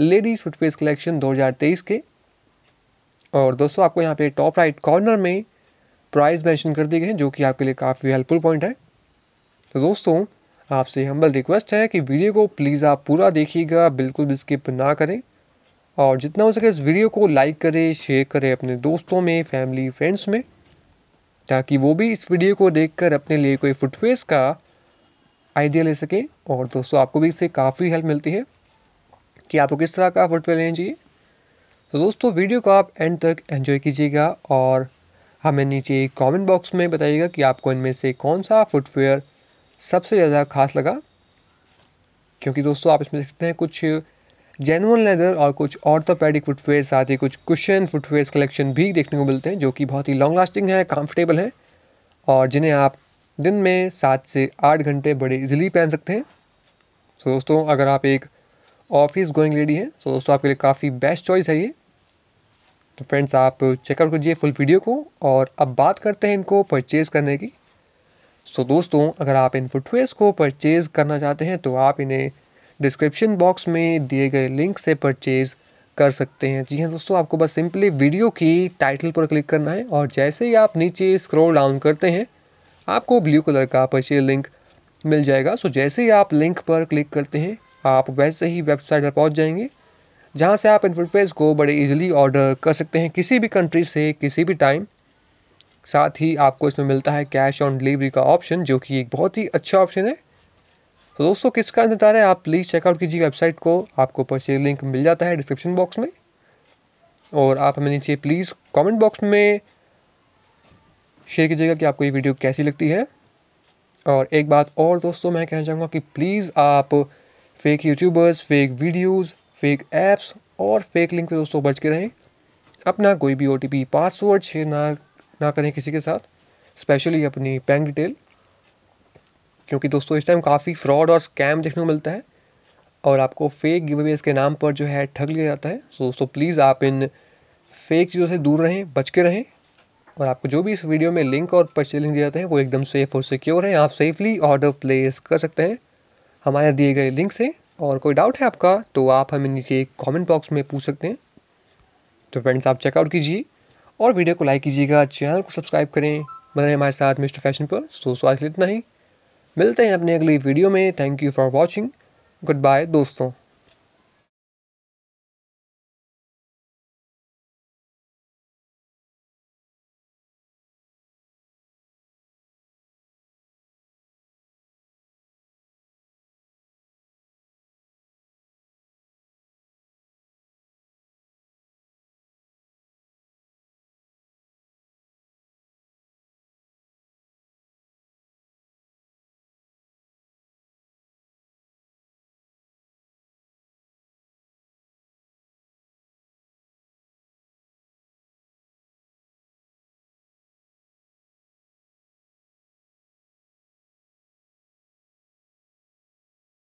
ladies फुटवेज collection 2023 के और दोस्तों आपको यहाँ पे टॉप राइट कॉर्नर में प्राइस मेंशन कर दिए गए हैं जो कि आपके लिए काफ़ी हेल्पफुल पॉइंट है तो दोस्तों आपसे हम्बल रिक्वेस्ट है कि वीडियो को प्लीज़ आप पूरा देखिएगा बिल्कुल भी स्किप ना करें और जितना हो सके इस वीडियो को लाइक करें शेयर करें अपने दोस्तों में फैमिली फ्रेंड्स में ताकि वो भी इस वीडियो को देख अपने लिए कोई फुटफेस का आइडिया ले सकें और दोस्तों आपको भी इससे काफ़ी हेल्प मिलती है कि आपको किस तरह का फुटवेयर लेना चाहिए तो दोस्तों वीडियो को आप एंड तक एंजॉय कीजिएगा और हमें नीचे कमेंट बॉक्स में बताइएगा कि आपको इनमें से कौन सा फुटवेयर सबसे ज़्यादा खास लगा क्योंकि दोस्तों आप इसमें देख सकते हैं कुछ जेनवन लेदर और कुछ ऑर्थोपैडिक फुटवेयर साथ ही कुछ कुशन फुटवेयर कलेक्शन भी देखने को मिलते हैं जो कि बहुत ही लॉन्ग लास्टिंग है कम्फर्टेबल हैं और जिन्हें आप दिन में सात से आठ घंटे बड़े इजीली पहन सकते हैं तो दोस्तों अगर आप एक ऑफिस गोइंग लेडी है सो दोस्तों आपके लिए काफ़ी बेस्ट चॉइस है ये तो फ्रेंड्स आप चेकआउट कीजिए फुल वीडियो को और अब बात करते हैं इनको परचेज़ करने की सो so, दोस्तों अगर आप इन फुटवेयर्स को परचेज़ करना चाहते हैं तो आप इन्हें डिस्क्रिप्शन बॉक्स में दिए गए लिंक से परचेज़ कर सकते हैं जी हाँ दोस्तों आपको बस सिंपली वीडियो की टाइटल पर क्लिक करना है और जैसे ही आप नीचे स्क्रॉल डाउन करते हैं आपको ब्लू कलर का परचेज लिंक मिल जाएगा सो जैसे ही आप लिंक पर क्लिक करते हैं आप वैसे ही वेबसाइट पर पहुंच जाएंगे जहां से आप इंटरफेस को बड़े इजीली ऑर्डर कर सकते हैं किसी भी कंट्री से किसी भी टाइम साथ ही आपको इसमें मिलता है कैश ऑन डिलीवरी का ऑप्शन जो कि एक बहुत ही अच्छा ऑप्शन है तो दोस्तों किसका इंतजार है आप प्लीज़ चेकआउट कीजिए वेबसाइट को आपको परचेज लिंक मिल जाता है डिस्क्रिप्शन बॉक्स में और आप हमें नीचे प्लीज़ कमेंट बॉक्स में शेयर कीजिएगा कि आपको ये वीडियो कैसी लगती है और एक बात और दोस्तों मैं कहना चाहूँगा कि प्लीज़ आप fake YouTubers fake videos, fake apps और फेक लिंक पे दोस्तों बच के रहें अपना कोई भी ओ पासवर्ड शेयर ना ना करें किसी के साथ स्पेशली अपनी बैंक डिटेल क्योंकि दोस्तों इस टाइम काफ़ी फ्रॉड और स्कैम देखने को मिलता है और आपको फेक गिवेज के नाम पर जो है ठग लिया जाता है सो दोस्तों प्लीज़ आप इन फेक चीज़ों से दूर रहें बच के रहें और आपको जो भी इस वीडियो में लिंक और पर्चे लिंक दिया जाते हैं वो एकदम सेफ़ और सिक्योर हैं आप सेफली ऑर्डर प्लेस कर सकते हैं हमारे दिए गए लिंक से और कोई डाउट है आपका तो आप हमें नीचे कमेंट बॉक्स में पूछ सकते हैं तो फ्रेंड्स आप चेकआउट कीजिए और वीडियो को लाइक कीजिएगा चैनल को सब्सक्राइब करें बने हमारे साथ मिस्टर फैशन पर सो आज इतना ही मिलते हैं अपने अगली वीडियो में thank you for watching goodbye दोस्तों